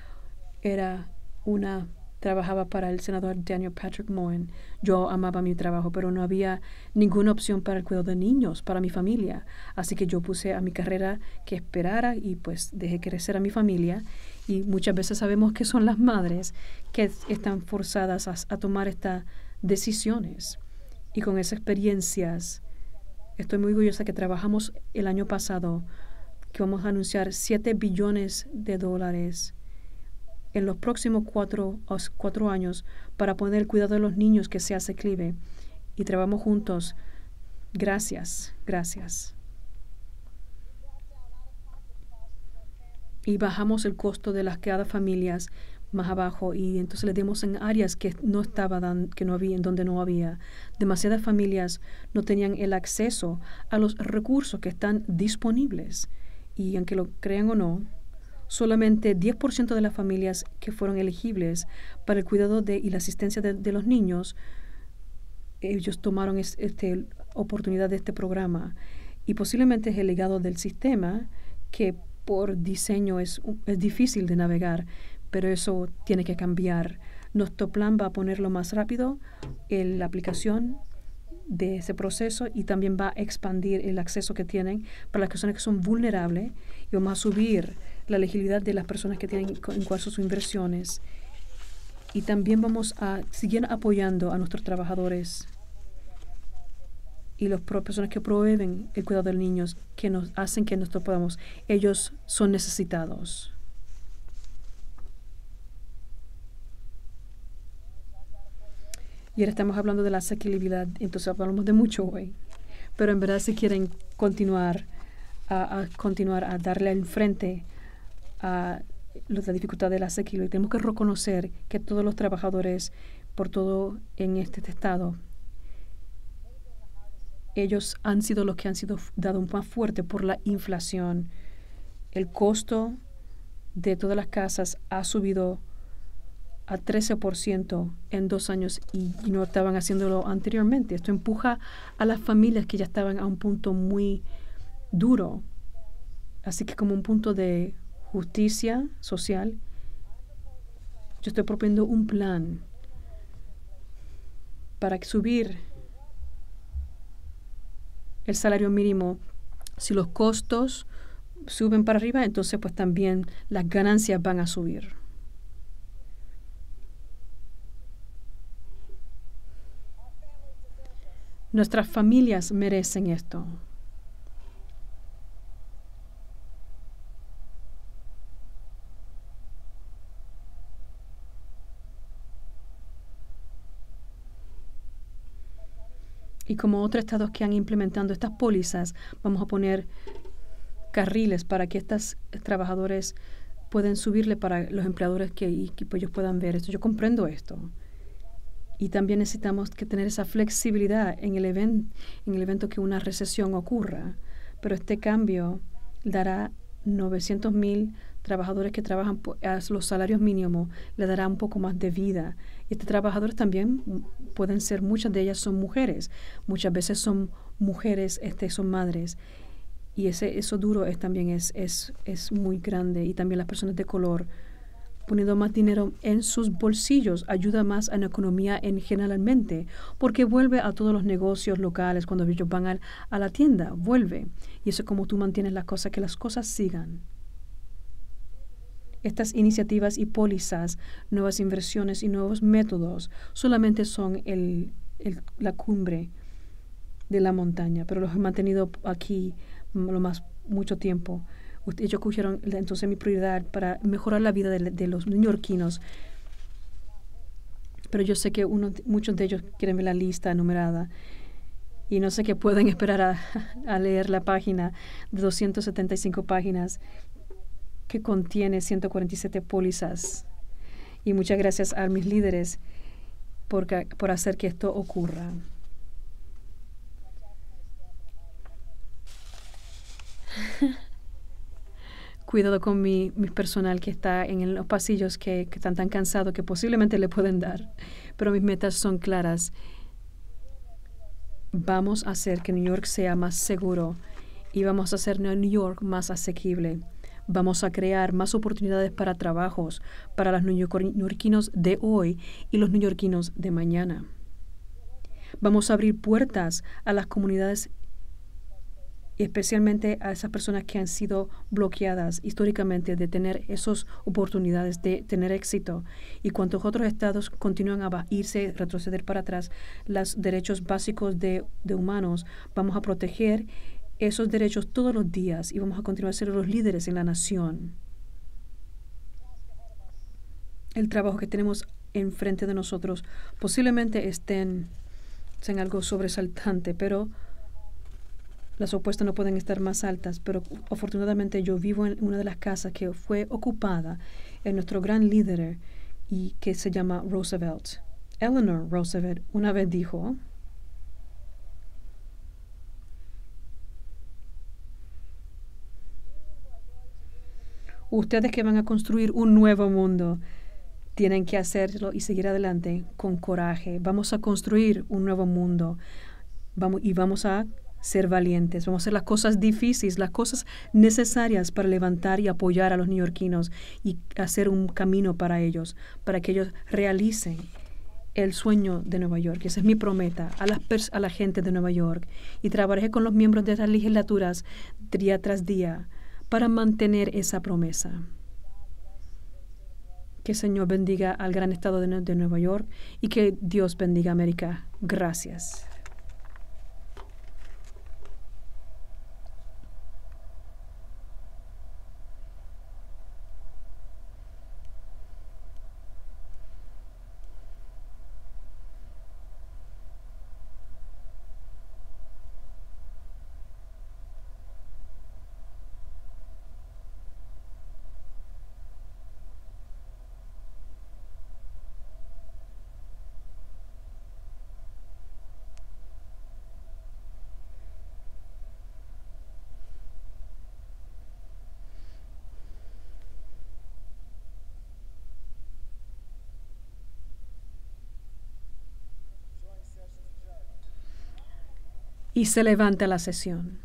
era una, trabajaba para el senador Daniel Patrick Moen. Yo amaba mi trabajo, pero no había ninguna opción para el cuidado de niños, para mi familia. Así que yo puse a mi carrera que esperara y pues dejé crecer a mi familia y muchas veces sabemos que son las madres que están forzadas a, tomar estas decisiones. Y con esas experiencias, estoy muy orgullosa que trabajamos el año pasado, que vamos a anunciar 7 billones de dólares en los próximos cuatro, cuatro años para poner el cuidado de los niños que se hace clive. Y trabajamos juntos. Gracias, gracias. y bajamos el costo de las quedadas familias más abajo y entonces le dimos en áreas que no estaba que no había en donde no había demasiadas familias no tenían el acceso a los recursos que están disponibles y aunque lo crean o no solamente 10% de las familias que fueron elegibles para el cuidado de, y la asistencia de, los niños ellos tomaron este oportunidad de este programa y posiblemente es el legado del sistema que por diseño es, es difícil de navegar, pero eso tiene que cambiar. Nuestro plan va a ponerlo más rápido en la aplicación de ese proceso y también va a expandir el acceso que tienen para las personas que son vulnerables y vamos a subir la legibilidad de las personas que tienen en cuarzo sus inversiones y también vamos a seguir apoyando a nuestros trabajadores y las personas que proveen el cuidado de los niños que nos hacen que nosotros podamos, ellos son necesitados. Y ahora estamos hablando de la asequibilidad, entonces hablamos de mucho hoy. Pero en verdad si quieren continuar a, continuar a darle al frente a la dificultad de la asequibilidad, tenemos que reconocer que todos los trabajadores por todo en este estado ellos han sido los que han sido dados más fuerte por la inflación. El costo de todas las casas ha subido a 13% en dos años y, y, no estaban haciéndolo anteriormente. Esto empuja a las familias que ya estaban a un punto muy duro. Así que como un punto de justicia social, yo estoy proponiendo un plan para subir el salario mínimo, si los costos suben para arriba, entonces pues también las ganancias van a subir. Nuestras familias merecen esto. y como otros estados que han implementado estas pólizas, vamos a poner carriles para que estos trabajadores pueden subirle para los empleadores que, pues, ellos puedan ver esto. Yo comprendo esto. Y también necesitamos que tener esa flexibilidad en el, en el evento que una recesión ocurra. Pero este cambio dará 900 mil trabajadores que trabajan pues, a los salarios mínimos, le dará un poco más de vida estos trabajadores también pueden ser, muchas de ellas son mujeres, muchas veces son mujeres, este, son madres. Y ese, eso duro es, también es, es, es muy grande. Y también las personas de color, poniendo más dinero en sus bolsillos, ayuda más a la economía en generalmente, porque vuelve a todos los negocios locales, cuando ellos van a, a la tienda, vuelve. Y eso es como tú mantienes las cosas, que las cosas sigan. Estas iniciativas y pólizas, nuevas inversiones y nuevos métodos solamente son el, la cumbre de la montaña, pero los he mantenido aquí lo más mucho tiempo. Ellos cogieron entonces mi prioridad para mejorar la vida de, los neoyorquinos. Pero yo sé que uno, muchos de ellos quieren ver la lista enumerada y no sé qué pueden esperar a, a, leer la página de 275 páginas que contiene 147 pólizas. Y muchas gracias a mis líderes por, por hacer que esto ocurra. Cuidado con mi, mi, personal que está en los pasillos que, que están tan cansados que posiblemente le pueden dar. Pero mis metas son claras. Vamos a hacer que New York sea más seguro y vamos a hacer New York más asequible. Vamos a crear más oportunidades para trabajos para los neoyorquinos de hoy y los neoyorquinos de mañana. Vamos a abrir puertas a las comunidades especialmente a esas personas que han sido bloqueadas históricamente de tener esas oportunidades de tener éxito. Y cuantos otros estados continúan a irse, retroceder para atrás, los derechos básicos de humanos, vamos a proteger esos derechos todos los días y vamos a continuar siendo los líderes en la nación. El trabajo que tenemos enfrente de nosotros posiblemente estén en algo sobresaltante, pero las opuestas no pueden estar más altas, pero afortunadamente yo vivo en una de las casas que fue ocupada en nuestro gran líder y que se llama Roosevelt. Eleanor Roosevelt una vez dijo, ustedes que van a construir un nuevo mundo, tienen que hacerlo y seguir adelante con coraje. Vamos a construir un nuevo mundo vamos, y vamos a ser valientes, vamos a hacer las cosas difíciles, las cosas necesarias para levantar y apoyar a los neoyorquinos y hacer un camino para ellos, para que ellos realicen el sueño de Nueva York. Esa es mi prometa a, a la gente de Nueva York. Y trabajé con los miembros de esas legislaturas día tras día para mantener esa promesa. Que el Señor bendiga al gran estado de, Nueva York y que Dios bendiga América. Gracias. y se levanta la sesión.